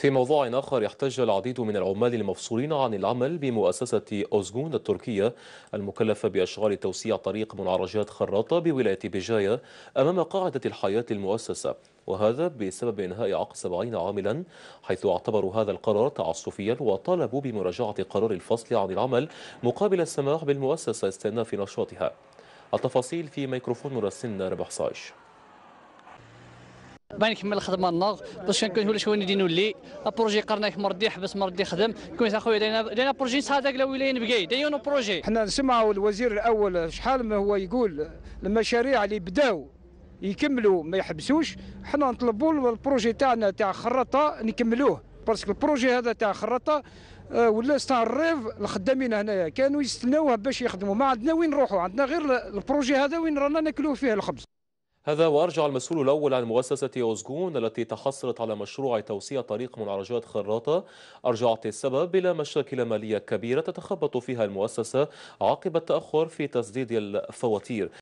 في موضوع آخر يحتج العديد من العمال المفصولين عن العمل بمؤسسة أوزجون التركية المكلفة بأشغال توسيع طريق منعرجات خراطة بولاية بجاية أمام قاعدة الحياة المؤسسة وهذا بسبب إنهاء عقد 70 عاملا حيث اعتبروا هذا القرار تعسفيا وطالبوا بمراجعة قرار الفصل عن العمل مقابل السماح بالمؤسسة استئناف نشاطها التفاصيل في ميكروفون مراسلنا ربح صايش باغي نكمل الخدمه النار باش كنكون ولا شويه ندير نولي البروجي قرناك مردي حبس مردي خدم كويس اخويا دينا دينا بروجي صادق لا ولايه نبقاي دايرين بروجي حنا نسمعوا الوزير الاول شحال ما هو يقول المشاريع اللي بداو يكملوا ما يحبسوش حنا نطلبوا البروجي تاعنا تاع خرطه نكملوه باسكو البروجي هذا تاع خرطه آه، ولا ستار الريف الخدامين هنايا كانوا يستناوه باش يخدموا ما عندنا وين نروحوا عندنا غير البروجي هذا وين رانا ناكلوه فيه الخبز هذا وأرجع المسؤول الأول عن مؤسسة أوزجون التي تحصلت على مشروع توسيع طريق منعرجات خراطة أرجعت السبب إلى مشاكل مالية كبيرة تتخبط فيها المؤسسة عقب التأخر في تسديد الفواتير